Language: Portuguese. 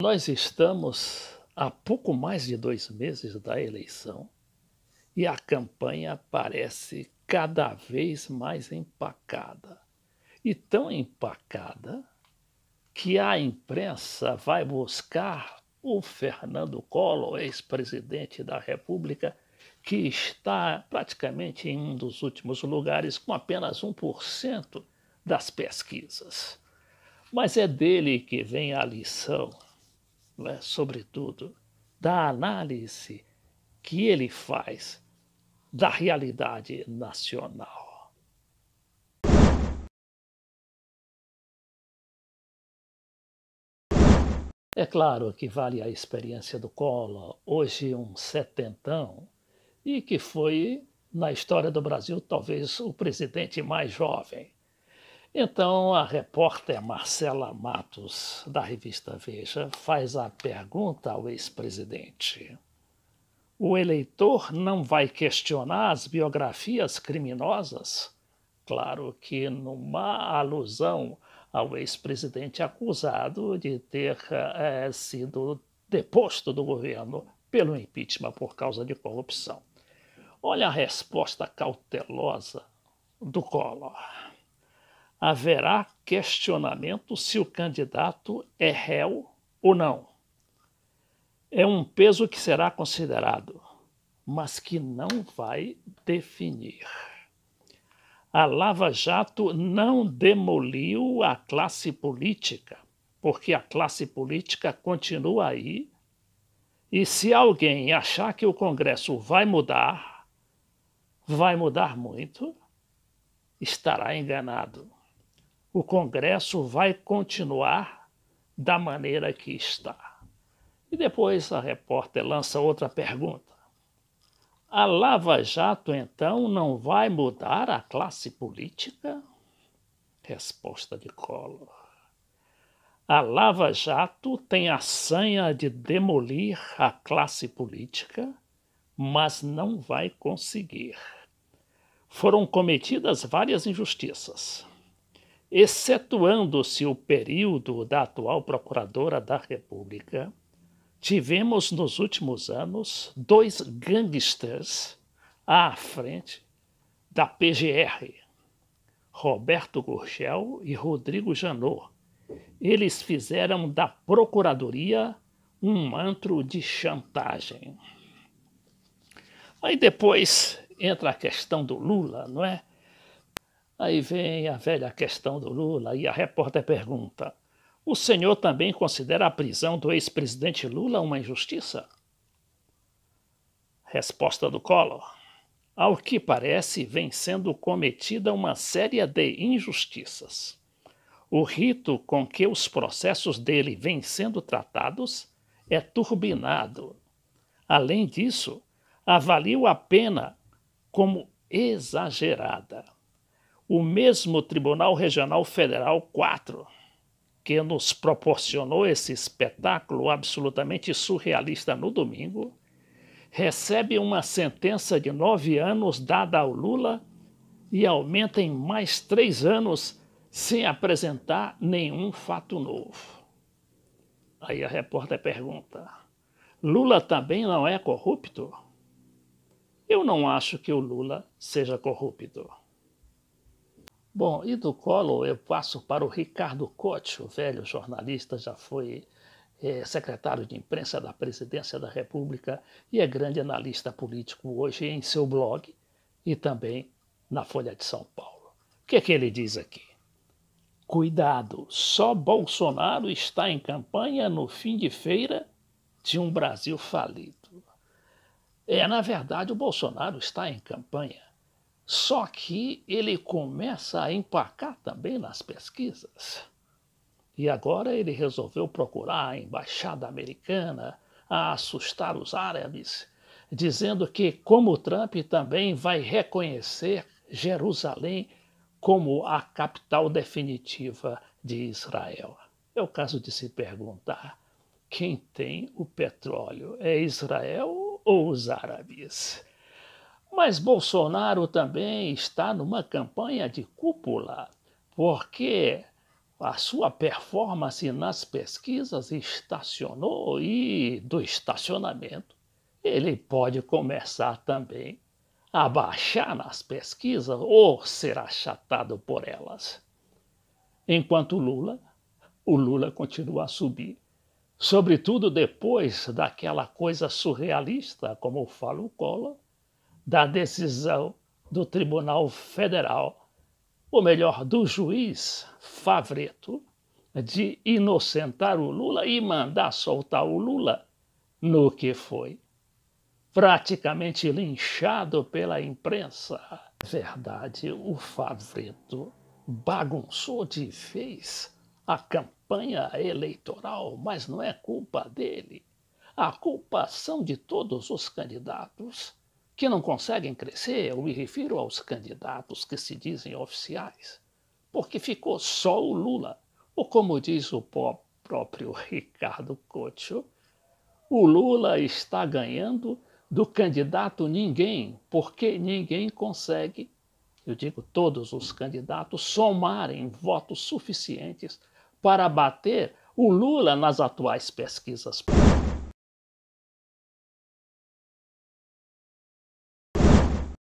Nós estamos há pouco mais de dois meses da eleição e a campanha parece cada vez mais empacada. E tão empacada que a imprensa vai buscar o Fernando Collor, ex-presidente da República, que está praticamente em um dos últimos lugares, com apenas 1% das pesquisas. Mas é dele que vem a lição né, sobretudo, da análise que ele faz da realidade nacional. É claro que vale a experiência do Collor, hoje um setentão, e que foi, na história do Brasil, talvez o presidente mais jovem. Então, a repórter Marcela Matos, da revista Veja, faz a pergunta ao ex-presidente: O eleitor não vai questionar as biografias criminosas? Claro que numa alusão ao ex-presidente acusado de ter é, sido deposto do governo pelo impeachment por causa de corrupção. Olha a resposta cautelosa do Collor haverá questionamento se o candidato é réu ou não. É um peso que será considerado, mas que não vai definir. A Lava Jato não demoliu a classe política, porque a classe política continua aí. E se alguém achar que o Congresso vai mudar, vai mudar muito, estará enganado o Congresso vai continuar da maneira que está. E depois a repórter lança outra pergunta. A Lava Jato, então, não vai mudar a classe política? Resposta de Collor. A Lava Jato tem a sanha de demolir a classe política, mas não vai conseguir. Foram cometidas várias injustiças excetuando-se o período da atual Procuradora da República, tivemos nos últimos anos dois gangsters à frente da PGR, Roberto Gurgel e Rodrigo Janot. Eles fizeram da Procuradoria um antro de chantagem. Aí depois entra a questão do Lula, não é? Aí vem a velha questão do Lula e a repórter pergunta: O senhor também considera a prisão do ex-presidente Lula uma injustiça? Resposta do Collor: Ao que parece, vem sendo cometida uma série de injustiças. O rito com que os processos dele vêm sendo tratados é turbinado. Além disso, avalio a pena como exagerada o mesmo Tribunal Regional Federal 4, que nos proporcionou esse espetáculo absolutamente surrealista no domingo, recebe uma sentença de nove anos dada ao Lula e aumenta em mais três anos sem apresentar nenhum fato novo. Aí a repórter pergunta: Lula também não é corrupto? Eu não acho que o Lula seja corrupto. Bom, e do colo eu passo para o Ricardo Cote, o velho jornalista, já foi é, secretário de imprensa da Presidência da República e é grande analista político hoje em seu blog e também na Folha de São Paulo. O que, é que ele diz aqui? Cuidado, só Bolsonaro está em campanha no fim de feira de um Brasil falido. É, na verdade, o Bolsonaro está em campanha só que ele começa a empacar também nas pesquisas. E agora ele resolveu procurar a embaixada americana a assustar os árabes, dizendo que, como Trump também vai reconhecer Jerusalém como a capital definitiva de Israel. É o caso de se perguntar: quem tem o petróleo? É Israel ou os árabes? Mas Bolsonaro também está numa campanha de cúpula, porque a sua performance nas pesquisas estacionou e do estacionamento ele pode começar também a baixar nas pesquisas ou ser achatado por elas. Enquanto Lula, o Lula continua a subir, sobretudo depois daquela coisa surrealista, como fala o Collor, da decisão do Tribunal Federal, ou melhor, do juiz Favreto, de inocentar o Lula e mandar soltar o Lula no que foi praticamente linchado pela imprensa. Verdade, o Favreto bagunçou de vez a campanha eleitoral, mas não é culpa dele. A culpa são de todos os candidatos que não conseguem crescer, eu me refiro aos candidatos que se dizem oficiais, porque ficou só o Lula, ou como diz o próprio Ricardo Couto, o Lula está ganhando do candidato ninguém, porque ninguém consegue, eu digo todos os candidatos, somarem votos suficientes para bater o Lula nas atuais pesquisas públicas.